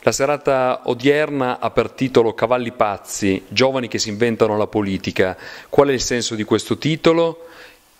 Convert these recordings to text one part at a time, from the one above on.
La serata odierna ha per titolo Cavalli pazzi, giovani che si inventano la politica. Qual è il senso di questo titolo?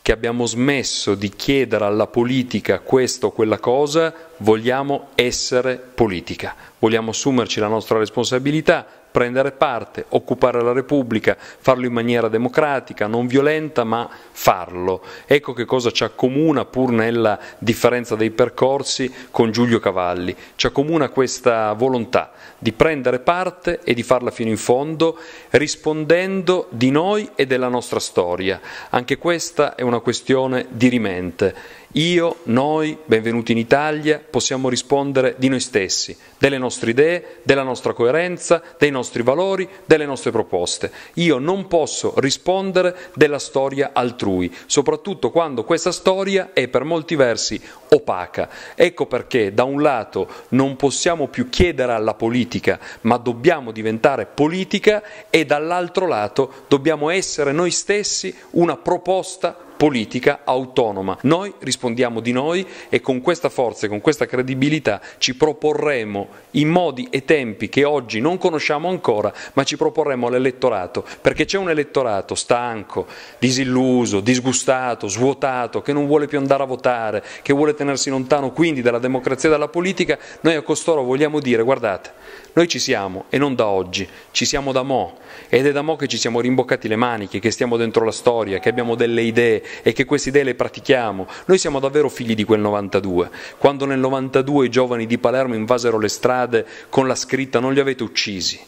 Che abbiamo smesso di chiedere alla politica questo o quella cosa, vogliamo essere politica, vogliamo assumerci la nostra responsabilità, prendere parte, occupare la Repubblica, farlo in maniera democratica, non violenta, ma farlo. Ecco che cosa ci accomuna, pur nella differenza dei percorsi, con Giulio Cavalli. Ci accomuna questa volontà di prendere parte e di farla fino in fondo, rispondendo di noi e della nostra storia. Anche questa è una questione dirimente. Io, noi, benvenuti in Italia, possiamo rispondere di noi stessi, delle nostre idee, della nostra coerenza, dei nostri nostri valori, delle nostre proposte. Io non posso rispondere della storia altrui, soprattutto quando questa storia è per molti versi opaca. Ecco perché da un lato non possiamo più chiedere alla politica, ma dobbiamo diventare politica e dall'altro lato dobbiamo essere noi stessi una proposta politica autonoma. Noi rispondiamo di noi e con questa forza e con questa credibilità ci proporremo in modi e tempi che oggi non conosciamo ancora, ma ci proporremo all'elettorato, perché c'è un elettorato stanco, disilluso, disgustato, svuotato, che non vuole più andare a votare, che vuole tenersi lontano quindi dalla democrazia e dalla politica, noi a costoro vogliamo dire guardate, noi ci siamo e non da oggi, ci siamo da mo' ed è da mo' che ci siamo rimboccati le maniche, che stiamo dentro la storia, che abbiamo delle idee, e che queste idee le pratichiamo. Noi siamo davvero figli di quel 92. Quando nel 92 i giovani di Palermo invasero le strade con la scritta non li avete uccisi,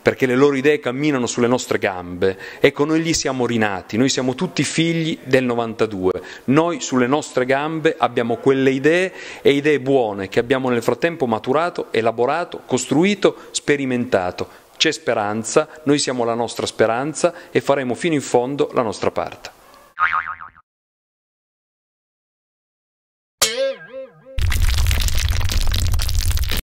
perché le loro idee camminano sulle nostre gambe. Ecco, noi lì siamo rinati, noi siamo tutti figli del 92. Noi sulle nostre gambe abbiamo quelle idee e idee buone che abbiamo nel frattempo maturato, elaborato, costruito, sperimentato. C'è speranza, noi siamo la nostra speranza e faremo fino in fondo la nostra parte.